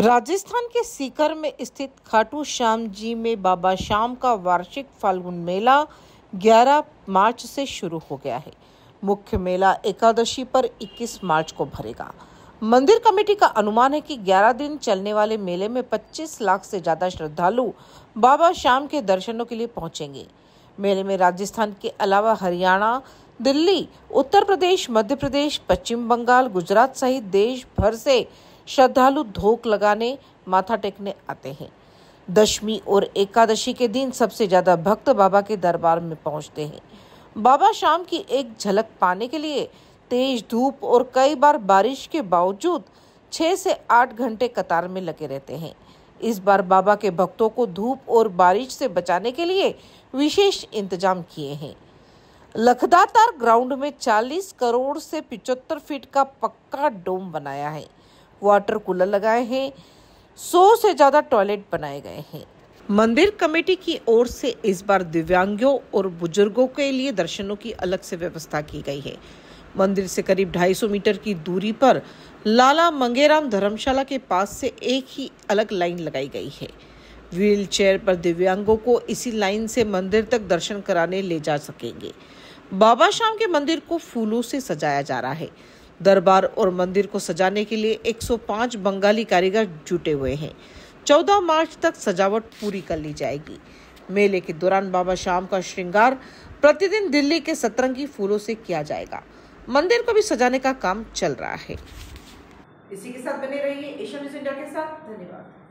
राजस्थान के सीकर में स्थित खाटू श्याम जी में बाबा श्याम का वार्षिक फाल्गुन मेला 11 मार्च से शुरू हो गया है मुख्य मेला एकादशी पर 21 मार्च को भरेगा मंदिर कमेटी का अनुमान है कि 11 दिन चलने वाले मेले में 25 लाख से ज्यादा श्रद्धालु बाबा श्याम के दर्शनों के लिए पहुंचेंगे मेले में राजस्थान के अलावा हरियाणा दिल्ली उत्तर प्रदेश मध्य प्रदेश पश्चिम बंगाल गुजरात सहित देश भर से श्रद्धालु धोख लगाने माथा टेकने आते हैं दशमी और एकादशी के दिन सबसे ज्यादा भक्त बाबा के दरबार में पहुंचते हैं बाबा शाम की एक झलक पाने के लिए तेज धूप और कई बार बारिश के बावजूद छः से आठ घंटे कतार में लगे रहते हैं इस बार बाबा के भक्तों को धूप और बारिश से बचाने के लिए विशेष इंतजाम किए हैं लखदातार ग्राउंड में 40 करोड़ से पिचहत्तर फीट का पक्का डोम बनाया है वाटर कूलर लगाए हैं सौ से ज़्यादा टॉयलेट बनाए गए हैं मंदिर कमेटी की ओर से इस बार दिव्यांगों और बुजुर्गों के लिए दर्शनों की अलग से व्यवस्था की गई है मंदिर से करीब 250 मीटर की दूरी पर लाला मंगेराम धर्मशाला के पास से एक ही अलग लाइन लगाई गई है व्हील चेयर पर दिव्यांगों को इसी लाइन से मंदिर तक दर्शन कराने ले जा सकेंगे बाबा श्याम के मंदिर को फूलों से सजाया जा रहा है दरबार और मंदिर को सजाने के लिए 105 बंगाली कारीगर जुटे हुए हैं 14 मार्च तक सजावट पूरी कर ली जाएगी मेले के दौरान बाबा श्याम का श्रृंगार प्रतिदिन दिल्ली के सतरंगी फूलों से किया जाएगा मंदिर को भी सजाने का काम चल रहा है इसी के साथ बने रहिए एशिया न्यूज इंडिया के साथ धन्यवाद